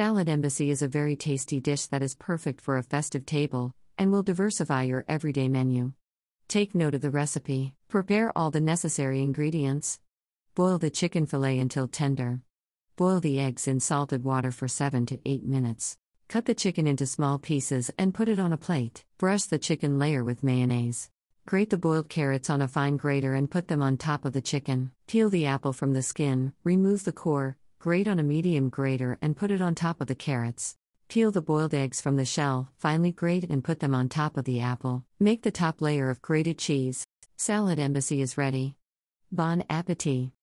Salad Embassy is a very tasty dish that is perfect for a festive table and will diversify your everyday menu. Take note of the recipe. Prepare all the necessary ingredients. Boil the chicken fillet until tender. Boil the eggs in salted water for 7 to 8 minutes. Cut the chicken into small pieces and put it on a plate. Brush the chicken layer with mayonnaise. Grate the boiled carrots on a fine grater and put them on top of the chicken. Peel the apple from the skin, remove the core, grate on a medium grater and put it on top of the carrots. Peel the boiled eggs from the shell, finely grate and put them on top of the apple. Make the top layer of grated cheese. Salad embassy is ready. Bon appetit!